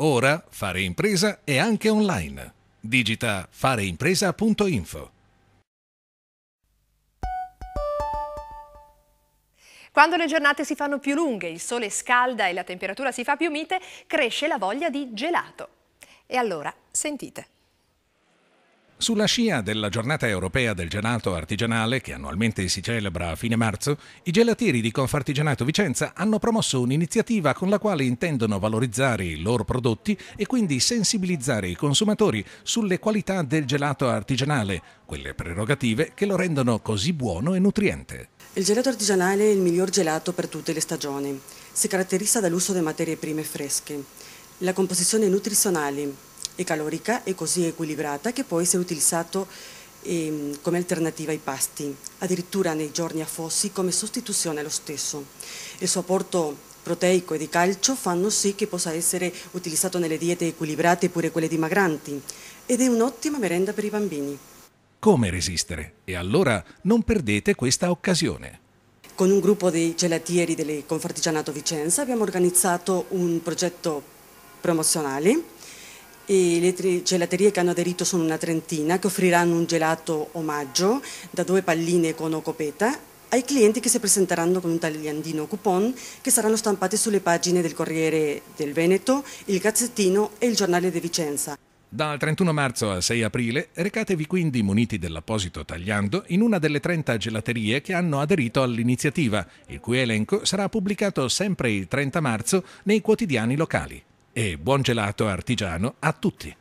Ora fare impresa è anche online. Digita fareimpresa.info. Quando le giornate si fanno più lunghe, il sole scalda e la temperatura si fa più mite, cresce la voglia di gelato. E allora, sentite. Sulla scia della giornata europea del gelato artigianale, che annualmente si celebra a fine marzo, i gelatieri di Confartigianato Vicenza hanno promosso un'iniziativa con la quale intendono valorizzare i loro prodotti e quindi sensibilizzare i consumatori sulle qualità del gelato artigianale, quelle prerogative che lo rendono così buono e nutriente. Il gelato artigianale è il miglior gelato per tutte le stagioni. Si caratterizza dall'uso di materie prime fresche, la composizione nutrizionale, e calorica e così equilibrata che può essere utilizzato ehm, come alternativa ai pasti, addirittura nei giorni affossi come sostituzione allo stesso. Il suo apporto proteico e di calcio fanno sì che possa essere utilizzato nelle diete equilibrate pure quelle dimagranti ed è un'ottima merenda per i bambini. Come resistere? E allora non perdete questa occasione. Con un gruppo di gelatieri delle Confartigianato Vicenza abbiamo organizzato un progetto promozionale e le gelaterie che hanno aderito sono una trentina che offriranno un gelato omaggio da due palline con ocopeta ai clienti che si presenteranno con un tagliandino coupon che saranno stampati sulle pagine del Corriere del Veneto, il Gazzettino e il Giornale di Vicenza. Dal 31 marzo al 6 aprile recatevi quindi muniti dell'apposito tagliando in una delle 30 gelaterie che hanno aderito all'iniziativa, il cui elenco sarà pubblicato sempre il 30 marzo nei quotidiani locali e buon gelato artigiano a tutti.